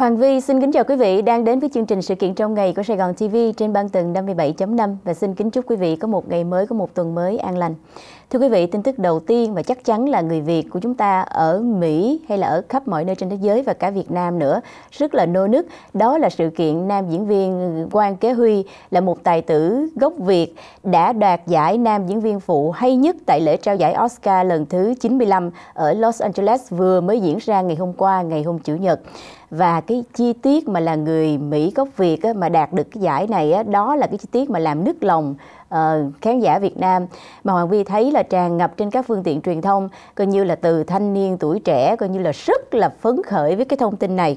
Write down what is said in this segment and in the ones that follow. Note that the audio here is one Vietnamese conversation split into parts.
Hoàng Vi xin kính chào quý vị đang đến với chương trình sự kiện trong ngày của Sài Gòn TV trên ban tầng 57.5 và xin kính chúc quý vị có một ngày mới, có một tuần mới an lành. Thưa quý vị, tin tức đầu tiên và chắc chắn là người Việt của chúng ta ở Mỹ hay là ở khắp mọi nơi trên thế giới và cả Việt Nam nữa rất là nô nức. Đó là sự kiện nam diễn viên Quang Kế Huy là một tài tử gốc Việt đã đoạt giải nam diễn viên phụ hay nhất tại lễ trao giải Oscar lần thứ 95 ở Los Angeles vừa mới diễn ra ngày hôm qua, ngày hôm Chủ nhật và cái chi tiết mà là người Mỹ gốc Việt mà đạt được cái giải này đó là cái chi tiết mà làm nức lòng uh, khán giả Việt Nam mà Hoàng Vi thấy là tràn ngập trên các phương tiện truyền thông coi như là từ thanh niên tuổi trẻ coi như là rất là phấn khởi với cái thông tin này.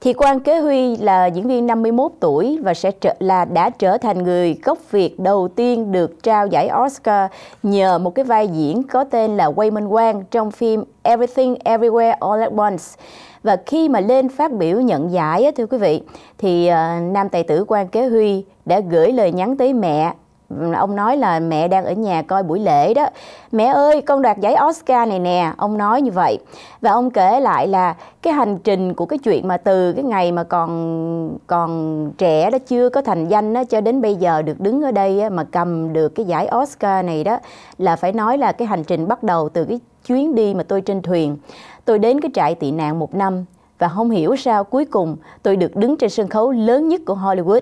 Thì Quang Kế Huy là diễn viên 51 tuổi và sẽ trở, là đã trở thành người gốc Việt đầu tiên được trao giải Oscar nhờ một cái vai diễn có tên là Quay Minh Quang trong phim Everything Everywhere All at Once. Và khi mà lên phát biểu nhận giải, thưa quý vị, thì ờ, nam tài tử Quang Kế Huy đã gửi lời nhắn tới mẹ ông nói là mẹ đang ở nhà coi buổi lễ đó mẹ ơi con đoạt giải oscar này nè ông nói như vậy và ông kể lại là cái hành trình của cái chuyện mà từ cái ngày mà còn còn trẻ đó chưa có thành danh đó cho đến bây giờ được đứng ở đây á, mà cầm được cái giải oscar này đó là phải nói là cái hành trình bắt đầu từ cái chuyến đi mà tôi trên thuyền tôi đến cái trại tị nạn một năm và không hiểu sao cuối cùng tôi được đứng trên sân khấu lớn nhất của Hollywood.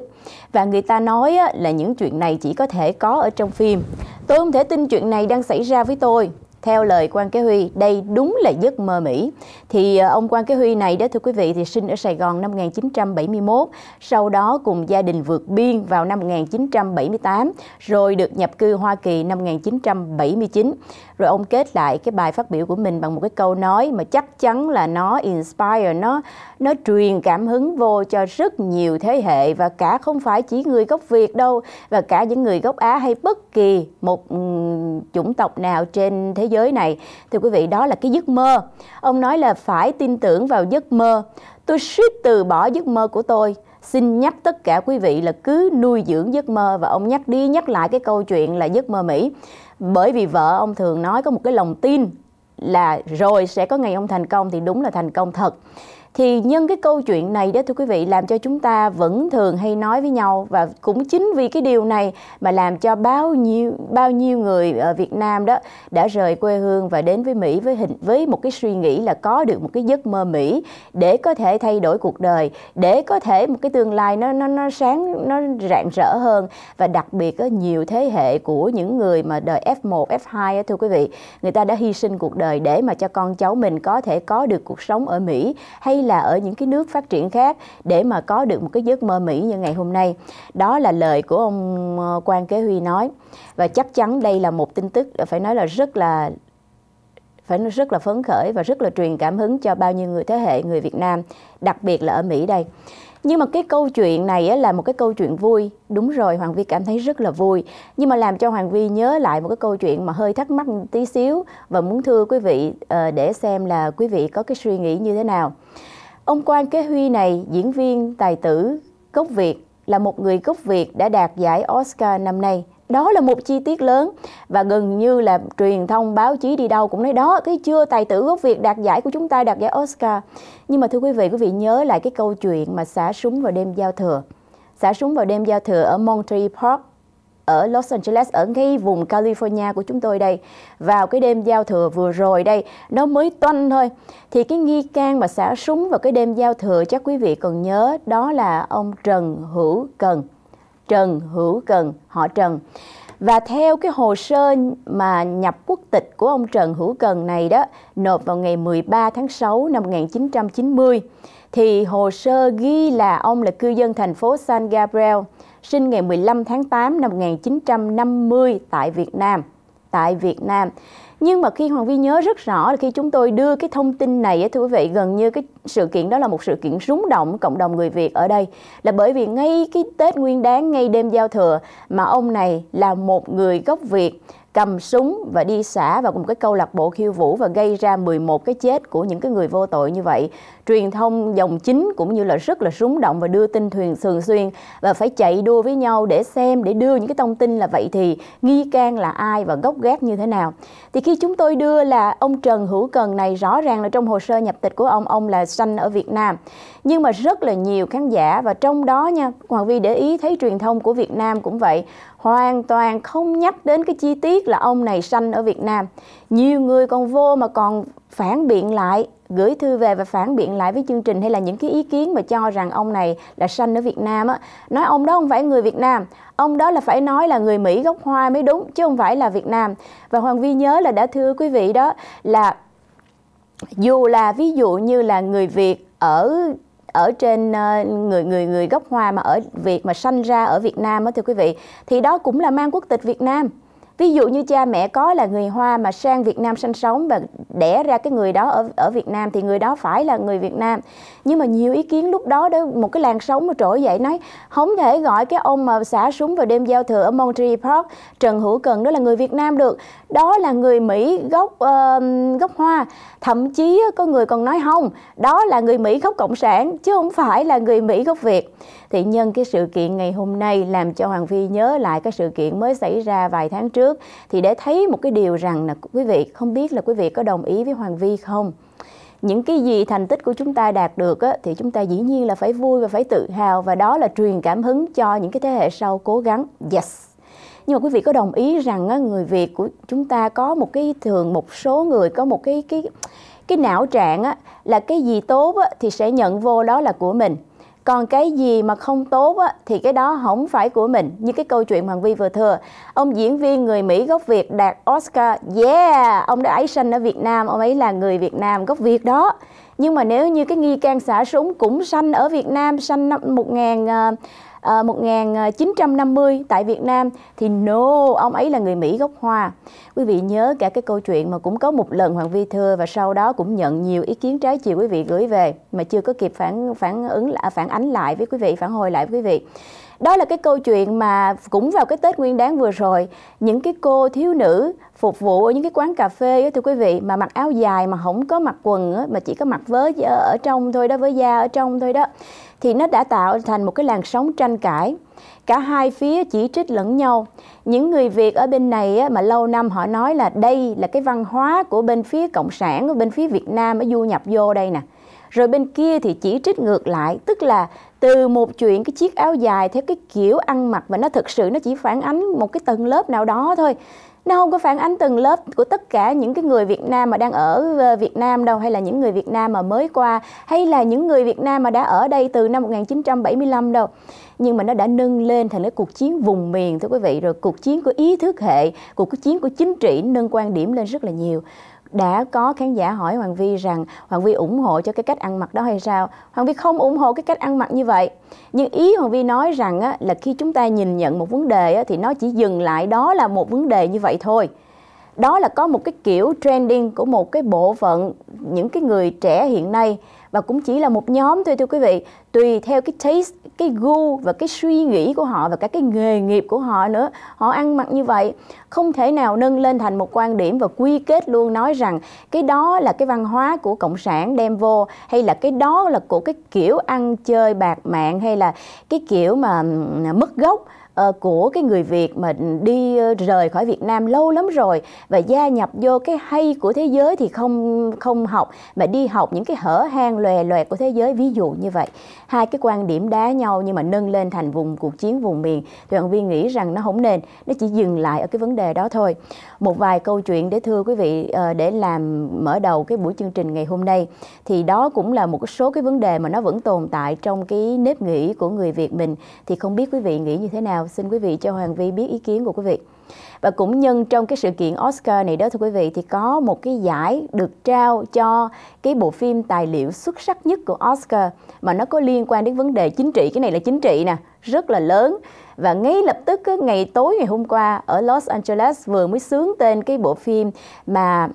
Và người ta nói là những chuyện này chỉ có thể có ở trong phim. Tôi không thể tin chuyện này đang xảy ra với tôi theo lời quan kế huy đây đúng là giấc mơ mỹ thì ờ, ông quan kế huy này đó thưa quý vị thì sinh ở Sài Gòn năm 1971 sau đó cùng gia đình vượt biên vào năm 1978 rồi được nhập cư Hoa Kỳ năm 1979 rồi ông kết lại cái bài phát biểu của mình bằng một cái câu nói mà chắc chắn là nó inspire nó nó truyền cảm hứng vô cho rất nhiều thế hệ và cả không phải chỉ người gốc Việt đâu và cả những người gốc Á hay bất kỳ một chủng tộc nào trên thế giới này. thì quý vị, đó là cái giấc mơ. Ông nói là phải tin tưởng vào giấc mơ. Tôi suýt từ bỏ giấc mơ của tôi xin nhắc tất cả quý vị là cứ nuôi dưỡng giấc mơ và ông nhắc đi nhắc lại cái câu chuyện là giấc mơ Mỹ. Bởi vì vợ ông thường nói có một cái lòng tin là rồi sẽ có ngày ông thành công thì đúng là thành công thật thì nhân cái câu chuyện này đó thưa quý vị làm cho chúng ta vẫn thường hay nói với nhau và cũng chính vì cái điều này mà làm cho bao nhiêu bao nhiêu người ở Việt Nam đó đã rời quê hương và đến với Mỹ với hình với một cái suy nghĩ là có được một cái giấc mơ Mỹ để có thể thay đổi cuộc đời để có thể một cái tương lai nó nó nó sáng nó rạng rỡ hơn và đặc biệt có nhiều thế hệ của những người mà đời F1 F2 đó, thưa quý vị người ta đã hy sinh cuộc đời để mà cho con cháu mình có thể có được cuộc sống ở Mỹ hay là ở những cái nước phát triển khác để mà có được một cái giấc mơ Mỹ như ngày hôm nay. Đó là lời của ông ờ, Quan Kế Huy nói và chắc chắn đây là một tin tức ờ, phải nói là rất là phải nói rất là phấn khởi và rất là truyền cảm hứng cho bao nhiêu người thế hệ người Việt Nam, đặc biệt là ở Mỹ đây nhưng mà cái câu chuyện này là một cái câu chuyện vui đúng rồi hoàng vi cảm thấy rất là vui nhưng mà làm cho hoàng vi nhớ lại một cái câu chuyện mà hơi thắc mắc tí xíu và muốn thưa quý vị ờ, để xem là quý vị có cái suy nghĩ như thế nào ông quan kế huy này diễn viên tài tử gốc việt là một người gốc việt đã đạt giải oscar năm nay đó là một chi tiết lớn và gần như là truyền thông báo chí đi đâu cũng nói đó cái chưa tài tử gốc Việt đạt giải của chúng ta đạt giải Oscar nhưng mà thưa quý vị quý vị nhớ lại cái câu chuyện mà xả súng vào đêm giao thừa xả súng vào đêm giao thừa ở Monterey Park ở Los Angeles ở ngay vùng California của chúng tôi đây vào cái đêm giao thừa vừa rồi đây nó mới toanh thôi thì cái nghi can mà xả súng vào cái đêm giao thừa chắc quý vị còn nhớ đó là ông Trần Hữu Cần Trần Hữu Cần, họ Trần. Và theo cái hồ sơ mà nhập quốc tịch của ông Trần Hữu Cần này đó, nộp vào ngày 13 tháng 6 năm 1990, thì hồ sơ ghi là ông là cư dân thành phố San Gabriel, sinh ngày 15 tháng 8 năm 1950 tại Việt Nam. Tại Việt Nam nhưng mà khi hoàng vi nhớ rất rõ là khi chúng tôi đưa cái thông tin này thưa quý vị gần như cái sự kiện đó là một sự kiện rúng động cộng đồng người việt ở đây là bởi vì ngay cái tết nguyên đáng ngay đêm giao thừa mà ông này là một người gốc việt cầm súng và đi xả vào cùng cái câu lạc bộ khiêu vũ và gây ra 11 cái chết của những cái người vô tội như vậy. Truyền thông dòng chính cũng như là rất là súng động và đưa tin thuyền thường xuyên và phải chạy đua với nhau để xem để đưa những cái thông tin là vậy thì nghi can là ai và gốc gác như thế nào. Thì khi chúng tôi đưa là ông Trần Hữu Cần này rõ ràng là trong hồ sơ nhập tịch của ông ông là sanh ở Việt Nam. Nhưng mà rất là nhiều khán giả và trong đó nha, Hoàng Vi để ý thấy truyền thông của Việt Nam cũng vậy, hoàn toàn không nhắc đến cái chi tiết là ông này sanh ở Việt Nam. Nhiều người còn vô mà còn phản biện lại, gửi thư về và phản biện lại với chương trình hay là những cái ý kiến mà cho rằng ông này là sanh ở Việt Nam á. Nói ông đó không phải người Việt Nam, ông đó là phải nói là người Mỹ gốc Hoa mới đúng chứ không phải là Việt Nam. Và Hoàng Vi nhớ là đã thưa quý vị đó là dù là ví dụ như là người Việt ở ở trên ờ, người người người gốc hoa mà ở Việt mà sanh ra ở Việt Nam đó thưa quý vị thì đó cũng là mang quốc tịch Việt Nam ví dụ như cha mẹ có là người hoa mà sang việt nam sinh sống và đẻ ra cái người đó ở ở việt nam thì người đó phải là người việt nam nhưng mà nhiều ý kiến lúc đó đó một cái làn sóng mà trỗi dậy nói không thể gọi cái ông mà xả súng vào đêm giao thừa ở Monterey Park Trần Hữu Cần đó là người Việt Nam được đó là người Mỹ gốc uh, gốc Hoa thậm chí có người còn nói không đó là người Mỹ gốc cộng sản chứ không phải là người Mỹ gốc Việt thì nhân cái sự kiện ngày hôm nay làm cho Hoàng Phi nhớ lại cái sự kiện mới xảy ra vài tháng trước trước thì để thấy một cái điều rằng là quý vị không biết là quý vị có đồng ý với Hoàng Vi không những cái gì thành tích của chúng ta đạt được á, thì chúng ta dĩ nhiên là phải vui và phải tự hào và đó là truyền cảm hứng cho những cái thế hệ sau cố gắng yes nhưng mà quý vị có đồng ý rằng á, người việt của chúng ta có một cái thường một số người có một cái cái cái não trạng á, là cái gì tốt á, thì sẽ nhận vô đó là của mình còn cái gì mà không tốt á, thì cái đó không phải của mình như cái câu chuyện hoàng vi vừa thừa ông diễn viên người mỹ gốc việt đạt oscar yeah ông đã ấy sinh ở việt nam ông ấy là người việt nam gốc việt đó nhưng mà nếu như cái nghi can xả súng cũng sanh ở việt nam sanh năm một 1000 uh, ờ, 1950 tại Việt Nam thì no, ông ấy là người Mỹ gốc Hoa. Quý vị nhớ cả cái câu chuyện mà cũng có một lần Hoàng Vi thưa và sau đó cũng nhận nhiều ý kiến trái chiều quý vị gửi về mà chưa có kịp phản phản ứng à, phản ánh lại với quý vị, phản hồi lại với quý vị đó là cái câu chuyện mà cũng vào cái Tết Nguyên Đán vừa rồi những cái cô thiếu nữ phục vụ ở những cái quán cà phê đó, thưa quý vị mà mặc áo dài mà không có mặc quần đó, mà chỉ có mặc vớ ở trong thôi đó với da ở trong thôi đó thì nó đã tạo thành một cái làn sóng tranh cãi cả hai phía chỉ trích lẫn nhau những người việt ở bên này mà lâu năm họ nói là đây là cái văn hóa của bên phía cộng sản ở bên phía việt nam nó du nhập vô đây nè rồi bên kia thì chỉ trích ngược lại tức là từ một chuyện cái chiếc áo dài theo cái kiểu ăn mặc và nó thực sự nó chỉ phản ánh một cái tầng lớp nào đó thôi nó không có phản ánh từng lớp của tất cả những cái người Việt Nam mà đang ở ờ, Việt Nam đâu hay là những người Việt Nam mà mới qua hay là những người Việt Nam mà đã ở đây từ năm 1975 đâu nhưng mà nó đã nâng lên thành cái cuộc chiến vùng miền thưa quý vị rồi cuộc chiến của ý thức hệ cuộc chiến của chính trị nâng quan điểm lên rất là nhiều đã có khán giả hỏi Hoàng Vi rằng Hoàng Vi ủng hộ cho cái cách ăn mặc đó hay sao? Hoàng Vi không ủng hộ cái cách ăn mặc như vậy. Nhưng ý Hoàng Vi nói rằng á, là khi chúng ta nhìn nhận một vấn đề á, thì nó chỉ dừng lại đó là một vấn đề như vậy thôi. Đó là có một cái kiểu trending của một cái bộ phận những cái người trẻ hiện nay và cũng chỉ là một nhóm thôi thưa quý vị tùy theo cái taste cái gu và cái suy nghĩ của họ và các cái nghề nghiệp của họ nữa họ ăn mặc như vậy không thể nào nâng lên thành một quan điểm và quy kết luôn nói rằng cái đó là cái văn hóa của cộng sản đem vô hay là cái đó là của cái kiểu ăn chơi bạc mạng hay là cái kiểu mà mất gốc Ờ, của cái người Việt mà đi ờ, rời khỏi Việt Nam lâu lắm rồi và gia nhập vô cái hay của thế giới thì không không học mà đi học những cái hở hang lòe loẹt của thế giới ví dụ như vậy hai cái quan điểm đá nhau nhưng mà nâng lên thành vùng cuộc chiến vùng miền đoàn viên nghĩ rằng nó không nên nó chỉ dừng lại ở cái vấn đề đó thôi một vài câu chuyện để thưa quý vị ờ, để làm mở đầu cái buổi chương trình ngày hôm nay thì đó cũng là một số cái vấn đề mà nó vẫn tồn tại trong cái nếp nghĩ của người Việt mình thì không biết quý vị nghĩ như thế nào xin quý vị cho Hoàng Vi biết ý kiến của quý vị. Và cũng nhân trong cái sự kiện Oscar này đó thưa quý vị thì có một cái giải được trao cho cái bộ phim tài liệu xuất sắc nhất của Oscar mà nó có liên quan đến vấn đề chính trị, cái này là chính trị nè, rất là lớn. Và ngay lập tức ngày tối ngày hôm qua ở Los Angeles vừa mới sướng tên cái bộ phim mà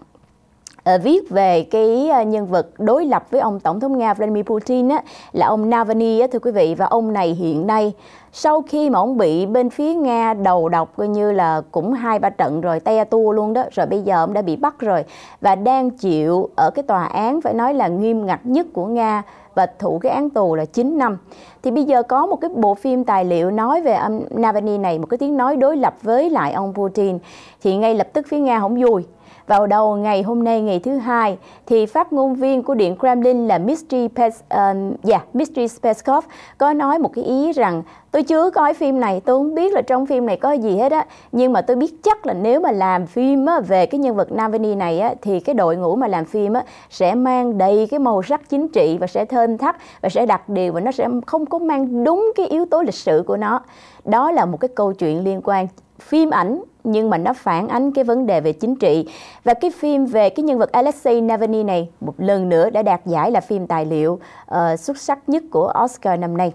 Ờ, viết về cái ờ, nhân vật đối lập với ông tổng thống Nga Vladimir Putin á, là ông Navalny á, thưa quý vị và ông này hiện nay sau khi mà ông bị bên phía Nga đầu độc coi như là cũng hai ba trận rồi te tua luôn đó rồi bây giờ ông đã bị bắt rồi và đang chịu ở cái tòa án phải nói là nghiêm ngặt nhất của Nga và thụ cái án tù là 9 năm. Thì bây giờ có một cái bộ phim tài liệu nói về ông Navalny này, một cái tiếng nói đối lập với lại ông Putin thì ngay lập tức phía Nga không vui vào đầu ngày hôm nay ngày thứ hai, thì phát ngôn viên của Điện Kremlin là Dmitry Pes, uh, yeah, dạ, Dmitry Peskov có nói một cái ý rằng tôi chưa coi phim này, tôi không biết là trong phim này có gì hết á, nhưng mà tôi biết chắc là nếu mà làm phim á, về cái nhân vật Navani này á, thì cái đội ngũ mà làm phim á, sẽ mang đầy cái màu sắc chính trị và sẽ thơm thắt và sẽ đặt điều và nó sẽ không có mang đúng cái yếu tố lịch sử của nó. Đó là một cái câu chuyện liên quan phim ảnh nhưng mà nó phản ánh cái vấn đề về chính trị và cái phim về cái nhân vật Alexei Navalny này một lần nữa đã đạt giải là phim tài liệu uh, xuất sắc nhất của Oscar năm nay.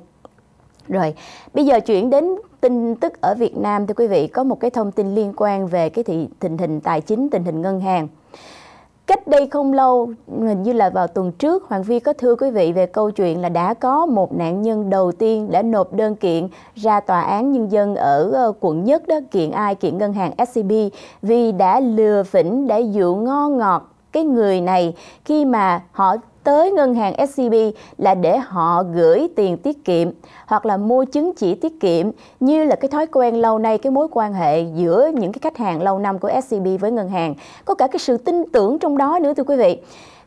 Rồi, bây giờ chuyển đến tin tức ở Việt Nam thưa quý vị, có một cái thông tin liên quan về cái thị, tình hình tài chính, tình hình ngân hàng. Cách đây không lâu, hình như là vào tuần trước, Hoàng Vi có thưa quý vị về câu chuyện là đã có một nạn nhân đầu tiên đã nộp đơn kiện ra tòa án nhân dân ở ờ, quận nhất đó, kiện ai, kiện ngân hàng SCB vì đã lừa phỉnh, đã dụ ngon ngọt cái người này khi mà họ tới ngân hàng SCB là để họ gửi tiền tiết kiệm hoặc là mua chứng chỉ tiết kiệm như là cái thói quen lâu nay cái mối quan hệ giữa những cái khách hàng lâu năm của SCB với ngân hàng có cả cái sự tin tưởng trong đó nữa thưa quý vị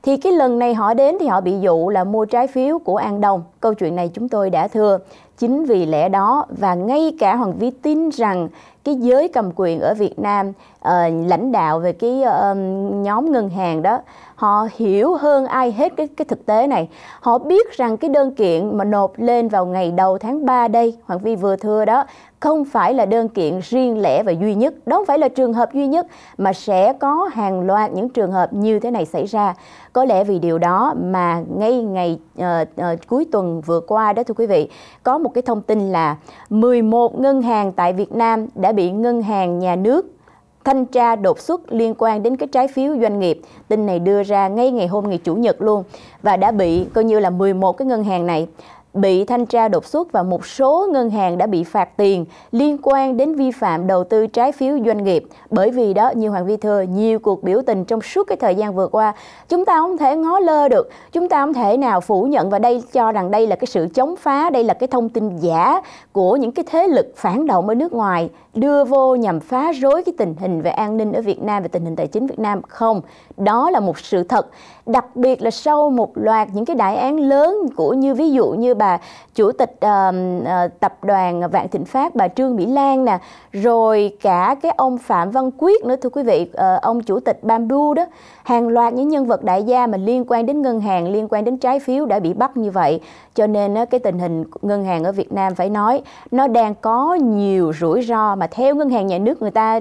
thì cái lần này họ đến thì họ bị dụ là mua trái phiếu của An Đông. Câu chuyện này chúng tôi đã thưa. Chính vì lẽ đó và ngay cả Hoàng Vi tin rằng cái giới cầm quyền ở Việt Nam uh, lãnh đạo về cái uh, nhóm ngân hàng đó họ hiểu hơn ai hết cái cái thực tế này họ biết rằng cái đơn kiện mà nộp lên vào ngày đầu tháng 3 đây hoàng vi vừa thưa đó không phải là đơn kiện riêng lẻ và duy nhất đó không phải là trường hợp duy nhất mà sẽ có hàng loạt những trường hợp như thế này xảy ra có lẽ vì điều đó mà ngay ngày uh, uh, cuối tuần vừa qua đó thưa quý vị có một cái thông tin là 11 ngân hàng tại Việt Nam đã bị ngân hàng nhà nước thanh tra đột xuất liên quan đến cái trái phiếu doanh nghiệp. Tin này đưa ra ngay ngày hôm ngày chủ nhật luôn và đã bị coi như là 11 cái ngân hàng này bị thanh tra đột xuất và một số ngân hàng đã bị phạt tiền liên quan đến vi phạm đầu tư trái phiếu doanh nghiệp. Bởi vì đó, như Hoàng Vi Thơ, nhiều cuộc biểu tình trong suốt cái thời gian vừa qua, chúng ta không thể ngó lơ được, chúng ta không thể nào phủ nhận và đây cho rằng đây là cái sự chống phá, đây là cái thông tin giả của những cái thế lực phản động ở nước ngoài đưa vô nhằm phá rối cái tình hình về an ninh ở Việt Nam về tình hình tài chính Việt Nam không đó là một sự thật đặc biệt là sau một loạt những cái đại án lớn của như ví dụ như bà chủ tịch uh, uh, tập đoàn Vạn Thịnh Phát bà Trương Mỹ Lan nè rồi cả cái ông Phạm Văn Quyết nữa thưa quý vị uh, ông chủ tịch Bamboo đó hàng loạt những nhân vật đại gia mà liên quan đến ngân hàng liên quan đến trái phiếu đã bị bắt như vậy cho nên uh, cái tình hình ngân hàng ở Việt Nam phải nói nó đang có nhiều rủi ro mà theo ngân hàng nhà nước người ta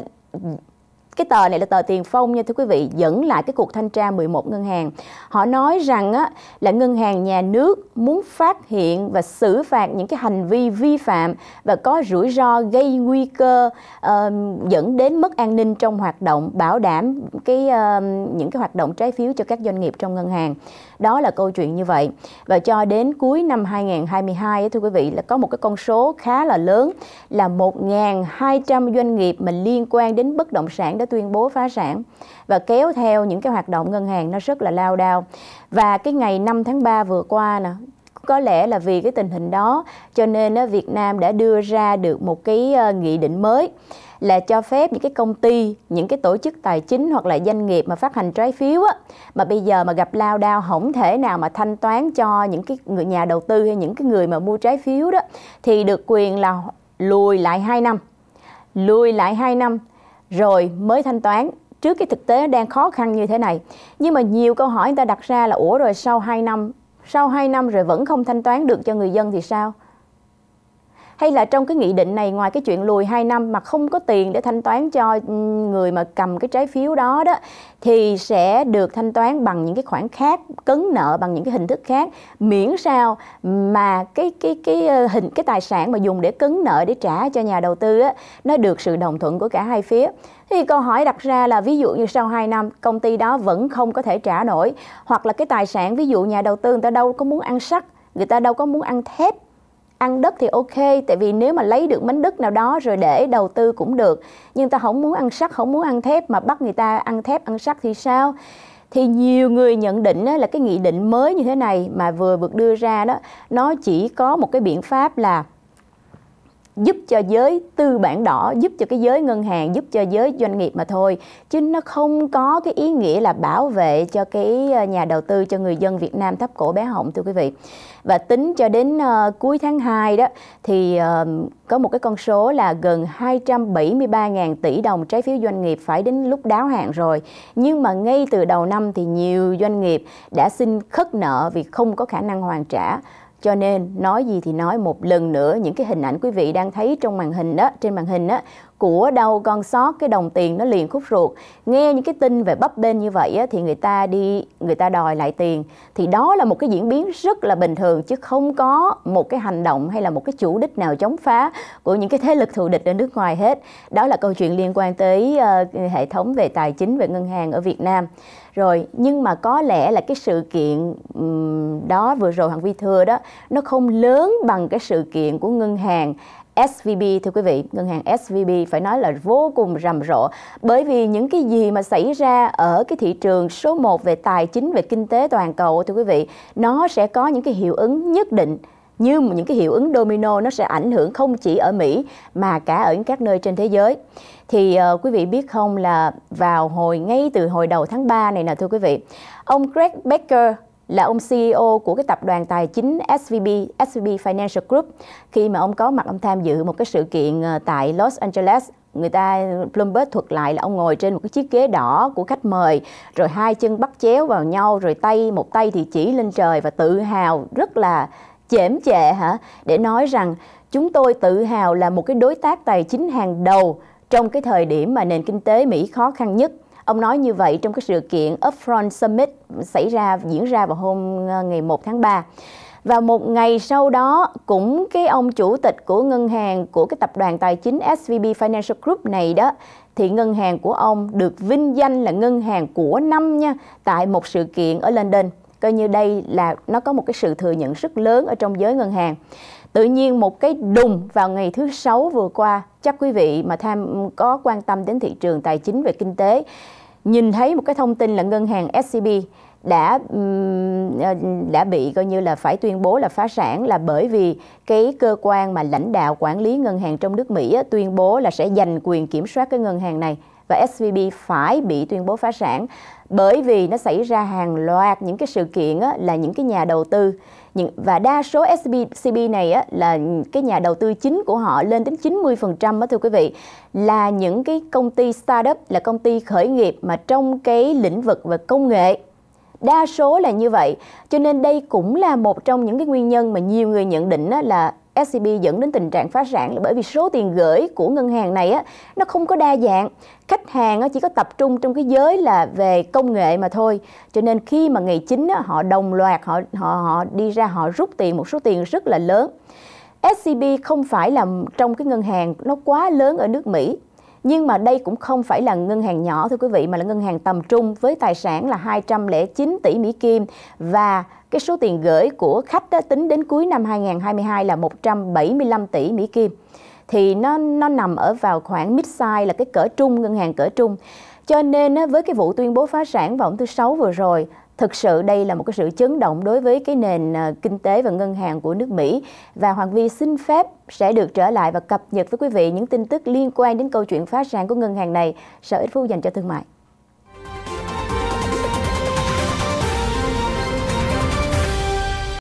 cái tờ này là tờ tiền phong nha thưa quý vị dẫn lại cái cuộc thanh tra 11 ngân hàng họ nói rằng á, là ngân hàng nhà nước muốn phát hiện và xử phạt những cái hành vi vi phạm và có rủi ro gây nguy cơ uh, dẫn đến mất an ninh trong hoạt động bảo đảm cái uh, những cái hoạt động trái phiếu cho các doanh nghiệp trong ngân hàng đó là câu chuyện như vậy. Và cho đến cuối năm 2022 thưa quý vị là có một cái con số khá là lớn là 1.200 doanh nghiệp mà liên quan đến bất động sản đã tuyên bố phá sản và kéo theo những cái hoạt động ngân hàng nó rất là lao đao. Và cái ngày 5 tháng 3 vừa qua nè, có lẽ là vì cái tình hình đó cho nên Việt Nam đã đưa ra được một cái ờ, nghị định mới là cho phép những cái công ty, những cái tổ chức tài chính hoặc là doanh nghiệp mà phát hành trái phiếu á, mà bây giờ mà gặp lao đao không thể nào mà thanh toán cho những cái người nhà đầu tư hay những cái người mà mua trái phiếu đó thì được quyền là lùi lại 2 năm. Lùi lại 2 năm rồi mới thanh toán trước cái thực tế đang khó khăn như thế này. Nhưng mà nhiều câu hỏi người ta đặt ra là ủa rồi sau 2 năm sau 2 năm rồi vẫn không thanh toán được cho người dân thì sao? hay là trong cái nghị định này ngoài cái chuyện lùi 2 năm mà không có tiền để thanh toán cho ừ, người mà cầm cái trái phiếu đó đó thì sẽ được thanh toán bằng những cái khoản khác cấn nợ bằng những cái hình thức khác miễn sao mà cái cái cái ờ, hình cái tài sản mà dùng để cấn nợ để trả cho nhà đầu tư á nó được sự đồng thuận của cả hai phía thì câu hỏi đặt ra là ví dụ như sau 2 năm công ty đó vẫn không có thể trả nổi hoặc là cái tài sản ví dụ nhà đầu tư người ta đâu có muốn ăn sắt người ta đâu có muốn ăn thép ăn đất thì ok tại vì nếu mà lấy được mảnh đất nào đó rồi để đầu tư cũng được nhưng ta không muốn ăn sắt không muốn ăn thép mà bắt người ta ăn thép ăn sắt thì sao thì nhiều người nhận định là cái nghị định mới như thế này mà vừa được đưa ra đó nó chỉ có một cái biện pháp là giúp cho giới tư bản đỏ giúp cho cái giới ngân hàng giúp cho giới doanh nghiệp mà thôi chứ nó không có cái ý nghĩa là bảo vệ cho cái ờ, nhà đầu tư cho người dân Việt Nam thấp cổ bé họng thưa quý vị và tính cho đến uh, cuối tháng 2 đó thì uh, có một cái con số là gần 273.000 tỷ đồng trái phiếu doanh nghiệp phải đến lúc đáo hạn rồi nhưng mà ngay từ đầu năm thì nhiều doanh nghiệp đã xin khất nợ vì không có khả năng hoàn trả cho nên nói gì thì nói một lần nữa những cái hình ảnh quý vị đang thấy trong màn hình đó trên màn hình đó của đâu con sót cái đồng tiền nó liền khúc ruột nghe những cái tin về bấp bênh như vậy á, thì người ta đi người ta đòi lại tiền thì đó là một cái diễn biến rất là bình thường chứ không có một cái hành động hay là một cái chủ đích nào chống phá của những cái thế lực thù địch ở nước ngoài hết đó là câu chuyện liên quan tới uh, hệ thống về tài chính về ngân hàng ở Việt Nam rồi nhưng mà có lẽ là cái sự kiện um, đó vừa rồi hoàng vi thưa đó nó không lớn bằng cái sự kiện của ngân hàng SVB thưa quý vị, ngân hàng SVB phải nói là vô cùng rầm rộ bởi vì những cái gì mà xảy ra ở cái thị trường số 1 về tài chính về kinh tế toàn cầu thưa quý vị, nó sẽ có những cái hiệu ứng nhất định như những cái hiệu ứng domino nó sẽ ảnh hưởng không chỉ ở Mỹ mà cả ở các nơi trên thế giới. Thì uh, quý vị biết không là vào hồi ngay từ hồi đầu tháng 3 này nè thưa quý vị, ông Greg Baker là ông CEO của cái tập đoàn tài chính SVB, SVB Financial Group khi mà ông có mặt ông tham dự một cái sự kiện ờ, tại Los Angeles người ta Bloomberg thuật lại là ông ngồi trên một cái chiếc ghế đỏ của khách mời rồi hai chân bắt chéo vào nhau rồi tay một tay thì chỉ lên trời và tự hào rất là chễm chệ hả để nói rằng chúng tôi tự hào là một cái đối tác tài chính hàng đầu trong cái thời điểm mà nền kinh tế Mỹ khó khăn nhất. Ông nói như vậy trong cái sự kiện Upfront Summit xảy ra diễn ra vào hôm ờ, ngày 1 tháng 3. Và một ngày sau đó cũng cái ông chủ tịch của ngân hàng của cái tập đoàn tài chính SVB Financial Group này đó thì ngân hàng của ông được vinh danh là ngân hàng của năm nha tại một sự kiện ở London coi như đây là nó có một cái sự thừa nhận rất lớn ở trong giới ngân hàng tự nhiên một cái đùng vào ngày thứ sáu vừa qua chắc quý vị mà tham có quan tâm đến thị trường tài chính về kinh tế nhìn thấy một cái thông tin là ngân hàng SCB đã ờ, đã bị coi như là phải tuyên bố là phá sản là bởi vì cái cơ quan mà lãnh đạo quản lý ngân hàng trong nước Mỹ tuyên bố là sẽ giành quyền kiểm soát cái ngân hàng này và SVB phải bị tuyên bố phá sản bởi vì nó xảy ra hàng loạt những cái sự kiện là những cái nhà đầu tư và đa số SCB này là cái nhà đầu tư chính của họ lên đến 90% đó thưa quý vị là những cái công ty startup là công ty khởi nghiệp mà trong cái lĩnh vực về công nghệ đa số là như vậy cho nên đây cũng là một trong những cái nguyên nhân mà nhiều người nhận định là SCB dẫn đến tình trạng phá sản là bởi vì số tiền gửi của ngân hàng này á, nó không có đa dạng. Khách hàng á, chỉ có tập trung trong cái giới là về công nghệ mà thôi. Cho nên khi mà ngày chính họ đồng loạt, họ, họ, họ đi ra họ rút tiền, một số tiền rất là lớn. SCB không phải là trong cái ngân hàng nó quá lớn ở nước Mỹ nhưng mà đây cũng không phải là ngân hàng nhỏ thưa quý vị mà là ngân hàng tầm trung với tài sản là 209 tỷ Mỹ Kim và cái số tiền gửi của khách đó, tính đến cuối năm 2022 là 175 tỷ Mỹ Kim. Thì nó nó nằm ở vào khoảng mid-size là cái cỡ trung, ngân hàng cỡ trung. Cho nên với cái vụ tuyên bố phá sản vào hôm thứ Sáu vừa rồi, thực sự đây là một cái sự chấn động đối với cái nền à, kinh tế và ngân hàng của nước Mỹ và Hoàng Vi xin phép sẽ được trở lại và cập nhật với quý vị những tin tức liên quan đến câu chuyện phá sản của ngân hàng này, Sở Ích Phú dành cho thương mại.